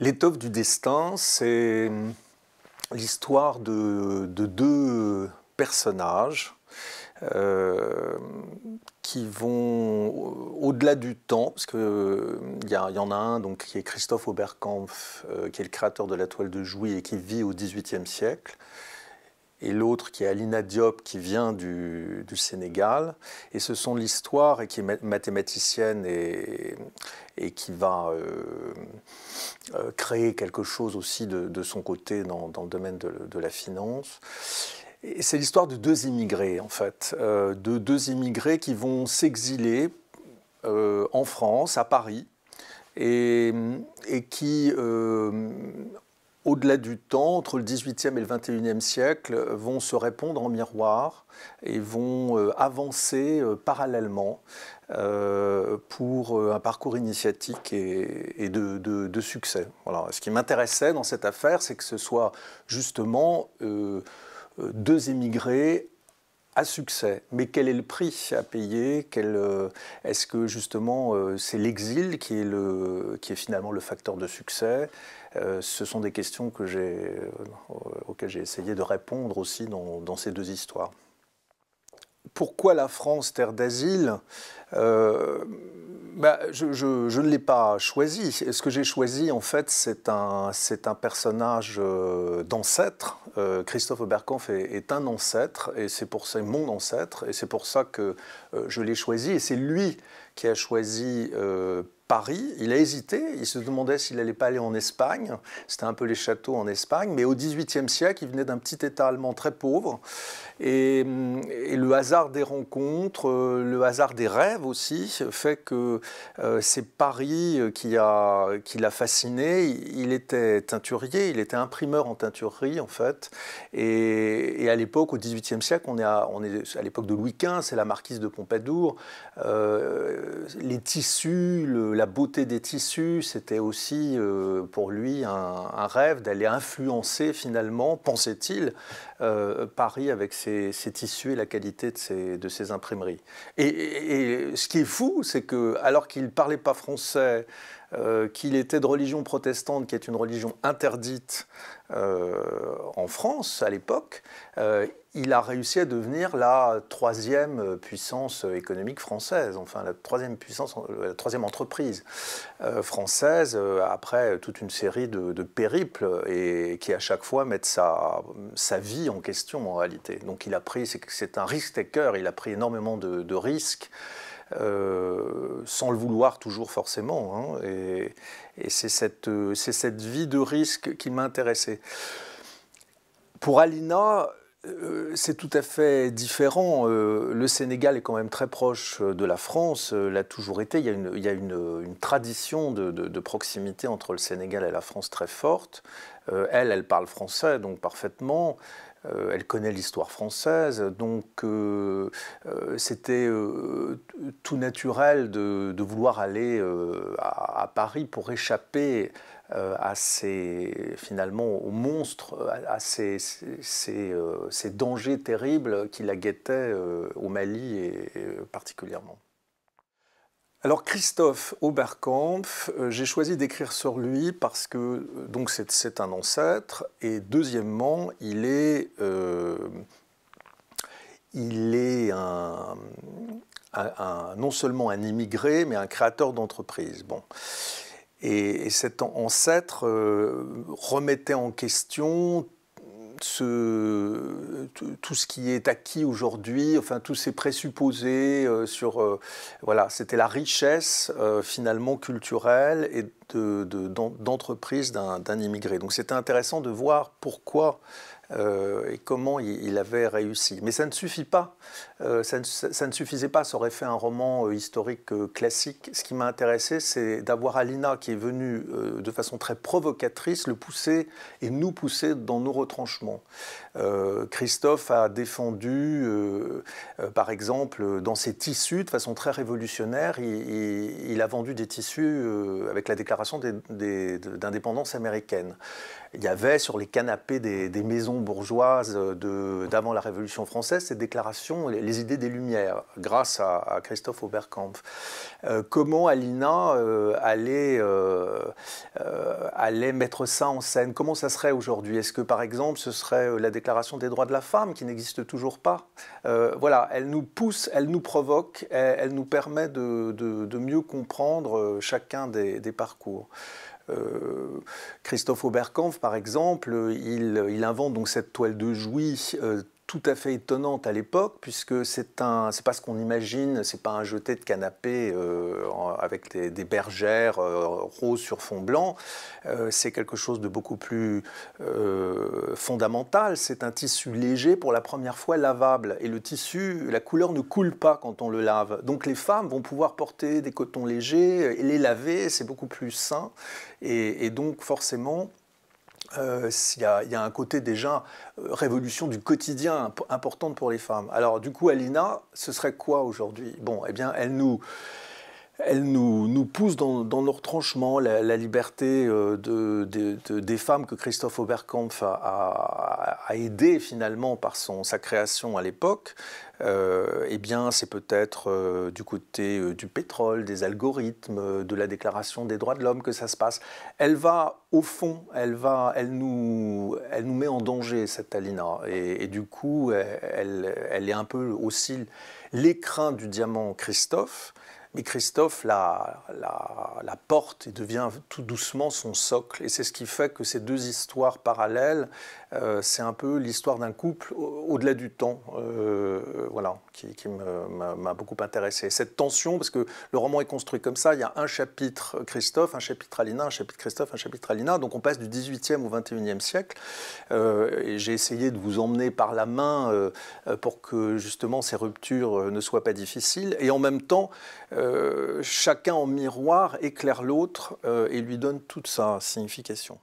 L'étoffe du destin, c'est l'histoire de, deux personnages euh, qui vont au-delà du temps, parce qu'il euh, y, en a un donc, qui est Christophe Oberkampf, euh, qui est le créateur de la toile de Jouy et qui vit au XVIIIe siècle et l'autre qui est Alina Diop, qui vient du, Sénégal. Et ce sont l'histoire, et qui est mathématicienne et, et qui va euh, euh, créer quelque chose aussi de, son côté dans, le domaine de, la finance. et C'est l'histoire de deux immigrés, en fait, euh, de deux immigrés qui vont s'exiler en France, à Paris, et, et qui au-delà du temps, entre le 18e et le 21e siècle, vont se répondre en miroir et vont euh, avancer euh, parallèlement euh, pour un parcours initiatique et, de, succès. Voilà. Ce qui m'intéressait dans cette affaire, c'est que ce soit justement deux émigrés à succès, mais quel est le prix à payer euh, Est-ce que justement euh, c'est l'exil qui, est finalement le facteur de succès euh, Ce sont des questions que auxquelles j'ai essayé de répondre aussi dans ces deux histoires pourquoi la France, terre d'asile euh, bah, je, ne l'ai pas choisi. Ce que j'ai choisi, en fait, c'est un, c'est un personnage euh, d'ancêtre. Euh, Christophe Oberkampf est, un ancêtre, et c'est pour ça, mon ancêtre, et c'est pour ça que je l'ai choisi. Et c'est lui qui a choisi Paris, il a hésité, il se demandait s'il n'allait pas aller en Espagne, c'était un peu les châteaux en Espagne, mais au XVIIIe siècle, il venait d'un petit État allemand très pauvre, et, le hasard des rencontres, euh, le hasard des rêves aussi, fait que euh, c'est Paris euh, qui l'a fasciné, il était teinturier, il était imprimeur en teinturerie en fait, et, à l'époque, au XVIIIe siècle, on est à, l'époque de Louis XV, c'est la marquise de Pompadour, les tissus, le, la beauté des tissus, c'était aussi euh, pour lui un, rêve d'aller influencer finalement, pensait-il, euh, Paris avec ses, tissus et la qualité de ses, imprimeries. Et, ce qui est fou, c'est que alors qu'il ne parlait pas français, euh, qu'il était de religion protestante, qui est une religion interdite euh, en France à l'époque, euh, il a réussi à devenir la troisième puissance économique française, enfin la troisième puissance, la troisième entreprise française après toute une série de, périples et qui à chaque fois mettent sa, vie en question en réalité. Donc il a pris, c'est un risk taker, il a pris énormément de risques. Euh, sans le vouloir toujours forcément. Hein, et, c'est cette, euh, cette vie de risque qui m'intéressait. Pour Alina, euh, c'est tout à fait différent. Euh, le Sénégal est quand même très proche euh, de la France, l'a toujours été. Il y a une, tradition de, proximité entre le Sénégal et la France très forte. Elle, elle parle français, donc parfaitement. elle connaît l'histoire française, donc c'était tout naturel de, vouloir aller à, Paris pour échapper euh, à ces, finalement aux monstres, à, euh, ces, dangers terribles qui la guettaient euh, au Mali et, particulièrement. Alors Christophe Oberkampf, j'ai choisi d'écrire sur lui parce que donc c'est un ancêtre et deuxièmement il est il est non seulement un immigré mais un créateur d'entreprise. Bon. Et, cet ancêtre euh, remettait en question tout ce qui est acquis aujourd'hui, enfin tous ces présupposés euh, sur... Euh, voilà, c'était la richesse finalement culturelle et d'entreprise d'un immigré. Donc c'était intéressant de voir pourquoi et comment il, avait réussi. Mais ça ne suffit pas euh, ça ne, suffisait pas, ça aurait fait un roman euh, historique euh, classique. Ce qui m'a intéressé, c'est d'avoir Alina, qui est venue de façon très provocatrice, le pousser et nous pousser dans nos retranchements. Christophe a défendu, par exemple, dans ses tissus, de façon très révolutionnaire, il, a vendu des tissus avec la déclaration d'indépendance américaine. Il y avait sur les canapés des, des maisons bourgeoises d'avant la Révolution française ces déclarations, les, les idées des Lumières, grâce à, Christophe Oberkampf. Euh, comment Alina euh, allait, euh, allait, mettre ça en scène Comment ça serait aujourd'hui Est-ce que, par exemple, ce serait la Déclaration des droits de la femme, qui n'existe toujours pas Voilà, elle nous pousse, elle nous provoque, elle, nous permet de, mieux comprendre chacun des, parcours. Christophe Oberkampf, par exemple, il, invente donc cette toile de Jouy tout à fait étonnante à l'époque, puisque c'est un, c'est pas ce qu'on imagine, c'est pas un jeté de canapé euh, avec des, bergères euh, roses sur fond blanc. Euh, c'est quelque chose de beaucoup plus fondamental. C'est un tissu léger pour la première fois lavable, et le tissu, la couleur ne coule pas quand on le lave. Donc les femmes vont pouvoir porter des cotons légers et les laver, c'est beaucoup plus sain, et, et donc forcément euh, il y, a un côté déjà euh, révolution du quotidien importante pour les femmes. Alors du coup, Alina, ce serait quoi aujourd'hui Bon, eh bien, elle nous, elle nous, pousse dans, nos retranchements, la, liberté euh, des femmes que Christophe Oberkampf a, a, aidé finalement par sa création à l'époque. Euh, eh bien, c'est peut-être euh, du côté du pétrole, des algorithmes, de la déclaration des droits de l'homme que ça se passe. Elle va au fond, elle nous, met en danger cette Alina, et, du coup, elle, est un peu aussi l'écrin du diamant Christophe mais Christophe la, porte et devient tout doucement son socle. Et c'est ce qui fait que ces deux histoires parallèles, euh, c'est un peu l'histoire d'un couple au-delà du temps, euh, euh, voilà, qui, m'a beaucoup intéressé. Cette tension, parce que le roman est construit comme ça, il y a un chapitre Christophe, un chapitre Alina, un chapitre Christophe, un chapitre Alina, donc on passe du 18e au 21e siècle. et j'ai essayé de vous emmener par la main pour que justement ces ruptures ne soient pas difficiles. Et en même temps, euh, chacun en miroir éclaire l'autre euh, et lui donne toute sa signification.